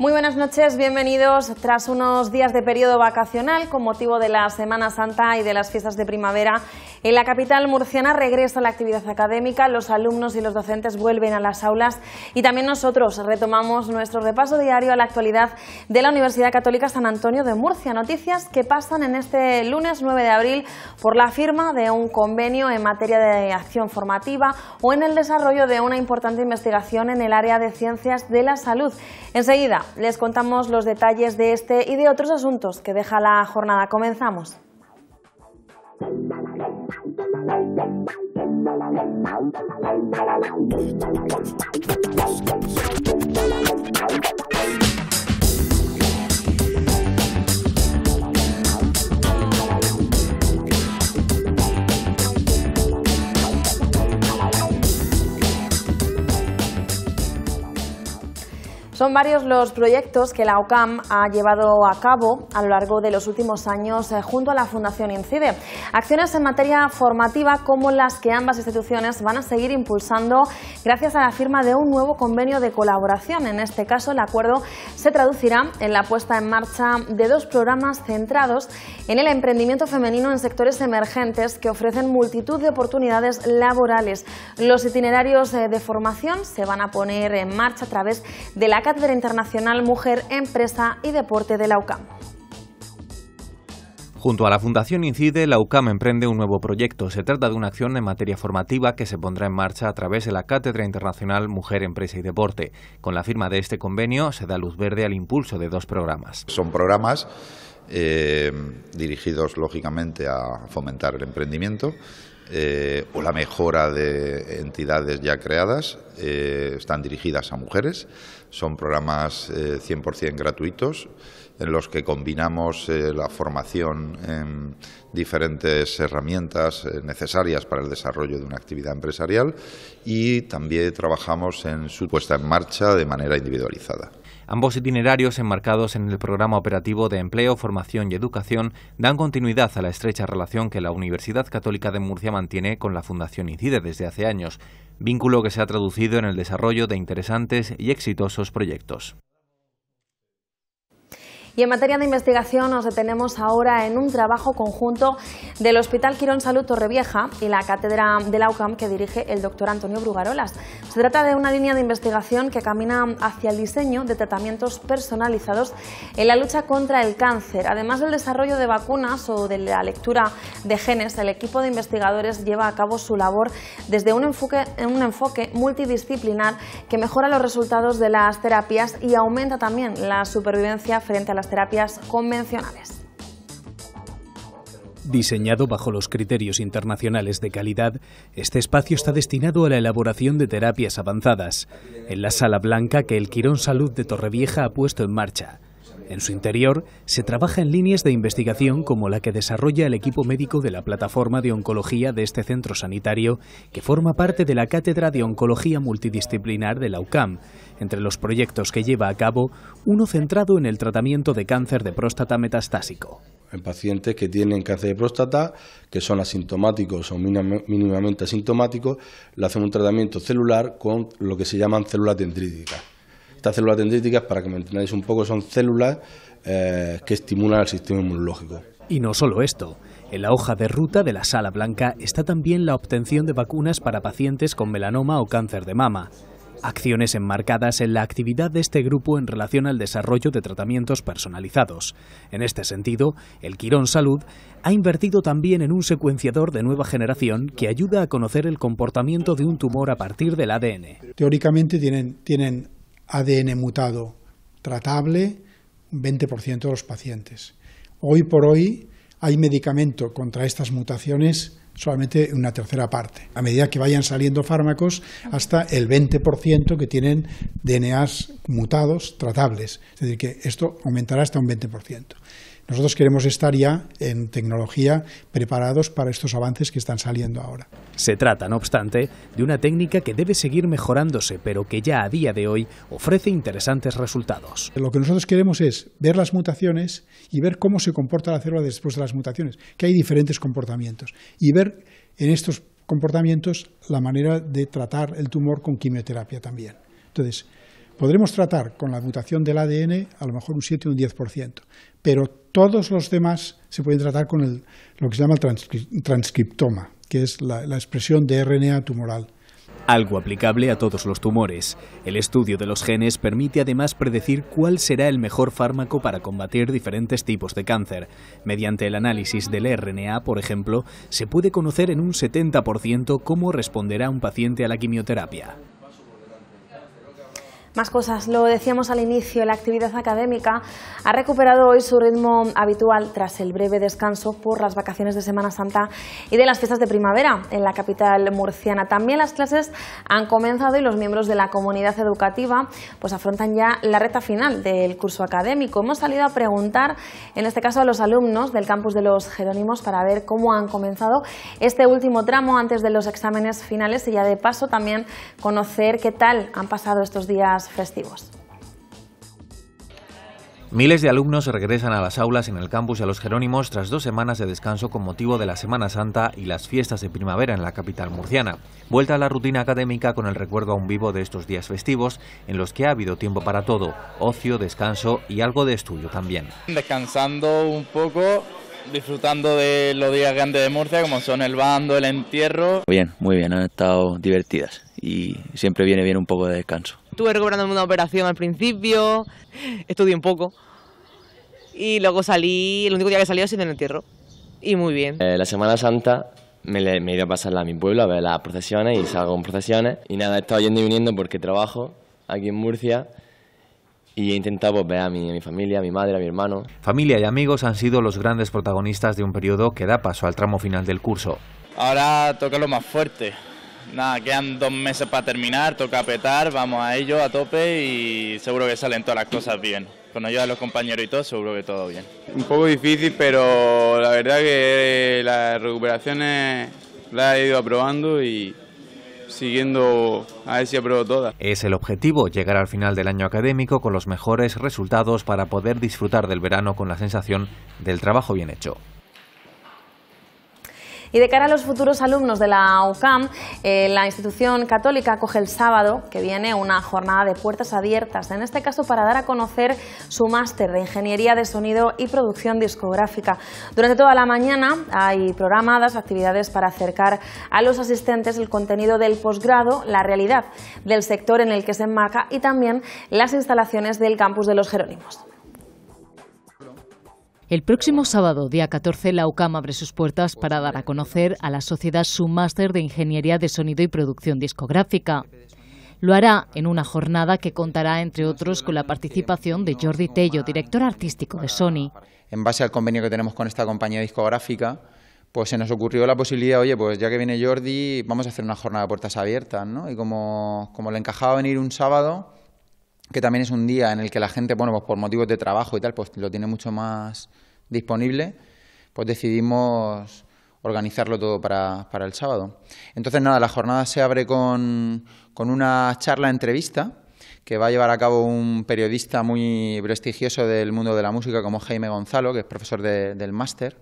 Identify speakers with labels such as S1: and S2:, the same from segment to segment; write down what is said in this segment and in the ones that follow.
S1: Muy buenas noches, bienvenidos. Tras unos días de periodo vacacional con motivo de la Semana Santa y de las fiestas de primavera, en la capital murciana regresa la actividad académica, los alumnos y los docentes vuelven a las aulas y también nosotros retomamos nuestro repaso diario a la actualidad de la Universidad Católica San Antonio de Murcia. Noticias que pasan en este lunes 9 de abril por la firma de un convenio en materia de acción formativa o en el desarrollo de una importante investigación en el área de ciencias de la salud. Enseguida les contamos los detalles de este y de otros asuntos que deja la jornada. Comenzamos. Son varios los proyectos que la OCAM ha llevado a cabo a lo largo de los últimos años eh, junto a la Fundación Incide. Acciones en materia formativa como las que ambas instituciones van a seguir impulsando gracias a la firma de un nuevo convenio de colaboración. En este caso, el acuerdo se traducirá en la puesta en marcha de dos programas centrados en el emprendimiento femenino en sectores emergentes que ofrecen multitud de oportunidades laborales. Los itinerarios eh, de formación se van a poner en marcha a través de la Cátedra Internacional Mujer, Empresa y Deporte de la UCAM.
S2: Junto a la Fundación Incide, la UCAM emprende un nuevo proyecto. Se trata de una acción en materia formativa que se pondrá en marcha a través de la Cátedra Internacional Mujer, Empresa y Deporte. Con la firma de este
S3: convenio se da luz verde al impulso de dos programas. Son programas eh, dirigidos, lógicamente, a fomentar el emprendimiento eh, o la mejora de entidades ya creadas. Eh, están dirigidas a mujeres. Son programas 100% eh, gratuitos en los que combinamos la formación en diferentes herramientas necesarias para el desarrollo de una actividad empresarial y también trabajamos en su puesta en marcha de manera individualizada.
S2: Ambos itinerarios, enmarcados en el programa operativo de empleo, formación y educación, dan continuidad a la estrecha relación que la Universidad Católica de Murcia mantiene con la Fundación ICIDE desde hace años, vínculo que se ha traducido en el desarrollo de interesantes y exitosos proyectos.
S1: Y en materia de investigación nos detenemos ahora en un trabajo conjunto del Hospital Quirón Salud Torrevieja y la Cátedra de la UCAM que dirige el doctor Antonio Brugarolas. Se trata de una línea de investigación que camina hacia el diseño de tratamientos personalizados en la lucha contra el cáncer. Además del desarrollo de vacunas o de la lectura de genes, el equipo de investigadores lleva a cabo su labor desde un enfoque, un enfoque multidisciplinar que mejora los resultados de las terapias y aumenta también la supervivencia frente a las terapias convencionales.
S4: Diseñado bajo los criterios internacionales de calidad, este espacio está destinado a la elaboración de terapias avanzadas, en la sala blanca que el Quirón Salud de Torrevieja ha puesto en marcha. En su interior se trabaja en líneas de investigación como la que desarrolla el equipo médico de la plataforma de oncología de este centro sanitario, que forma parte de la Cátedra de Oncología Multidisciplinar de la UCAM. Entre los proyectos que lleva a cabo, uno centrado en el tratamiento de cáncer de próstata metastásico en pacientes que tienen cáncer de próstata, que son asintomáticos o mínimamente asintomáticos, le hacen un tratamiento celular con lo que se llaman células dendríticas. Estas células dendríticas, para que me un poco, son células eh, que estimulan el sistema inmunológico. Y no solo esto. En la hoja de ruta de la Sala Blanca está también la obtención de vacunas para pacientes con melanoma o cáncer de mama. Acciones enmarcadas en la actividad de este grupo en relación al desarrollo de tratamientos personalizados. En este sentido, el Quirón Salud ha invertido también en un secuenciador de nueva generación que ayuda a conocer el comportamiento de un tumor a partir del ADN.
S5: Teóricamente tienen, tienen ADN mutado tratable, un 20% de los pacientes. Hoy por hoy hay medicamento contra estas mutaciones solamente una tercera parte, a medida que vayan saliendo fármacos hasta el 20% que tienen DNAs mutados tratables. Es decir, que esto aumentará hasta un 20%. Nosotros queremos estar ya en tecnología preparados para estos avances que están saliendo ahora.
S4: Se trata, no obstante, de una técnica que debe seguir mejorándose, pero que ya a día de hoy ofrece interesantes
S5: resultados. Lo que nosotros queremos es ver las mutaciones y ver cómo se comporta la célula después de las mutaciones, que hay diferentes comportamientos, y ver en estos comportamientos la manera de tratar el tumor con quimioterapia también. Entonces, podremos tratar con la mutación del ADN a lo mejor un 7 o un 10%, pero todos los demás se pueden tratar con lo que se llama transcriptoma, que es la, la expresión de RNA tumoral
S4: algo aplicable a todos los tumores. El estudio de los genes permite además predecir cuál será el mejor fármaco para combatir diferentes tipos de cáncer. Mediante el análisis del RNA, por ejemplo, se puede conocer en un 70% cómo responderá un paciente a la quimioterapia.
S1: Más cosas, lo decíamos al inicio, la actividad académica ha recuperado hoy su ritmo habitual tras el breve descanso por las vacaciones de Semana Santa y de las fiestas de primavera en la capital murciana. También las clases han comenzado y los miembros de la comunidad educativa pues afrontan ya la reta final del curso académico. Hemos salido a preguntar, en este caso a los alumnos del campus de los Jerónimos para ver cómo han comenzado este último tramo antes de los exámenes finales y ya de paso también conocer qué tal han pasado estos días festivos.
S2: Miles de alumnos regresan a las aulas en el campus y a los Jerónimos tras dos semanas de descanso con motivo de la Semana Santa y las fiestas de primavera en la capital murciana. Vuelta a la rutina académica con el recuerdo aún vivo de estos días festivos en los que ha habido tiempo para todo, ocio, descanso y algo de estudio también.
S3: Descansando un poco, disfrutando de los días grandes de Murcia como son el bando, el entierro.
S2: Bien, muy bien, han estado
S3: divertidas y siempre viene bien un poco de descanso.
S6: Estuve recuperándome una operación al principio, estudié un poco y luego salí, el único día que salí ha sido en el entierro. Y muy bien.
S2: Eh, la Semana Santa me, he ido a pasarla a mi pueblo a ver las procesiones y salgo en procesiones. Y nada, he estado yendo y viniendo porque trabajo aquí en Murcia y he intentado pues, ver a mi, a mi familia, a mi madre, a mi hermano. Familia y amigos han sido los grandes protagonistas de un periodo que da paso al tramo final del curso.
S3: Ahora toca lo más fuerte, nada, quedan dos meses para terminar, toca petar, vamos a ello a tope y seguro que salen todas las cosas bien. Con ayuda de los compañeros y todo, seguro que todo bien. Un poco difícil, pero la verdad que eh, las recuperaciones las he ido aprobando y siguiendo a ver si apruebo todas.
S2: Es el objetivo, llegar al final del año académico con los mejores resultados para poder disfrutar del verano con la sensación del trabajo bien hecho.
S1: Y de cara a los futuros alumnos de la UCAM, eh, la institución católica acoge el sábado que viene una jornada de puertas abiertas, en este caso para dar a conocer su máster de Ingeniería de Sonido y Producción Discográfica. Durante toda la mañana hay programadas actividades para acercar a los asistentes el contenido del posgrado, la realidad del sector en el que se enmarca y también las instalaciones del campus de los Jerónimos.
S6: El próximo sábado, día 14, la UCAM abre sus puertas para dar a conocer a la sociedad su máster de Ingeniería de Sonido y Producción Discográfica. Lo hará en una jornada que contará, entre otros, con la participación de Jordi Tello, director artístico de Sony.
S3: En base al convenio que tenemos con esta compañía discográfica, pues se nos ocurrió la posibilidad, oye, pues ya que viene Jordi, vamos a hacer una jornada de puertas abiertas, ¿no? Y como, como le encajaba venir un sábado, que también es un día en el que la gente, bueno, pues por motivos de trabajo y tal, pues lo tiene mucho más disponible, pues decidimos organizarlo todo para, para el sábado. Entonces, nada, la jornada se abre con, con una charla entrevista que va a llevar a cabo un periodista muy prestigioso del mundo de la música como Jaime Gonzalo, que es profesor del máster,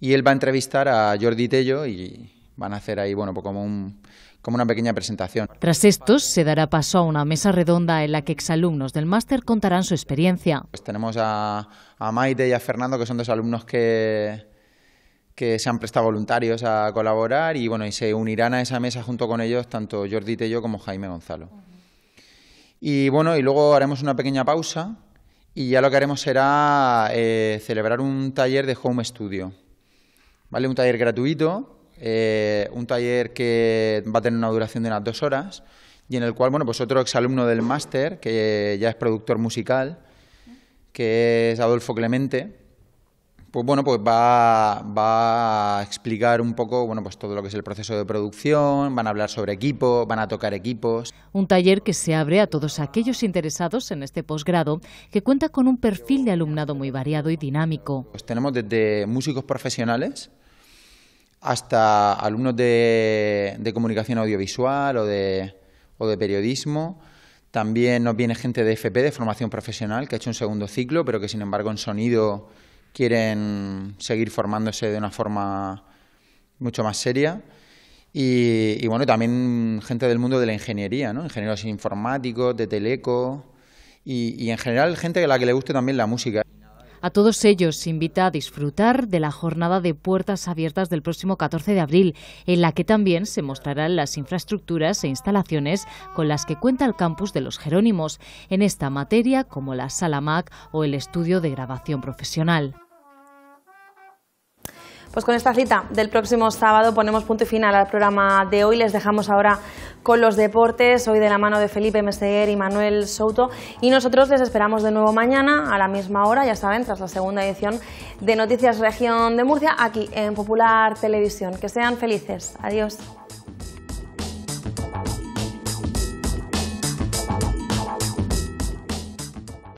S3: y él va a entrevistar a Jordi Tello y van a hacer ahí, bueno, pues como un, como una pequeña presentación.
S6: Tras estos, se dará paso a una mesa redonda en la que exalumnos del máster contarán su experiencia. Pues
S3: tenemos a, Maite y a Fernando, que son dos alumnos que, que se han prestado voluntarios a colaborar y bueno y se unirán a esa mesa junto con ellos tanto Jordi Tello como Jaime Gonzalo. Y bueno, y luego haremos una pequeña pausa y ya lo que haremos será eh, celebrar un taller de home studio. ¿Vale? Un taller gratuito eh, un taller que va a tener una duración de unas dos horas y en el cual, bueno, pues otro exalumno del máster, que ya es productor musical, que es Adolfo Clemente, pues bueno, pues va, a explicar un poco, bueno, pues todo lo que es el proceso de producción, van a hablar sobre equipo, van a tocar equipos.
S6: Un taller que se abre a todos aquellos interesados en este posgrado, que cuenta con un perfil de alumnado muy variado y dinámico.
S3: Pues tenemos desde músicos profesionales, hasta alumnos de, comunicación audiovisual o de, o de periodismo. También nos viene gente de FP, de formación profesional, que ha hecho un segundo ciclo, pero que sin embargo en sonido quieren seguir formándose de una forma mucho más seria. Y, bueno, también gente del mundo de la ingeniería, ¿no? Ingenieros informáticos, de teleco y, y en general gente a la que le guste también la música.
S6: A todos ellos se invita a disfrutar de la jornada de puertas abiertas del próximo 14 de abril, en la que también se mostrarán las infraestructuras e instalaciones con las que cuenta el campus de los Jerónimos en esta materia, como la sala MAC o el estudio de grabación profesional.
S1: Pues con esta cita del próximo sábado ponemos punto y final al programa de hoy. Les dejamos ahora con los deportes, hoy de la mano de Felipe Meseguer y Manuel Souto. Y nosotros les esperamos de nuevo mañana a la misma hora, ya saben, tras la segunda edición de Noticias Región de Murcia, aquí en Popular Televisión. Que sean felices. Adiós.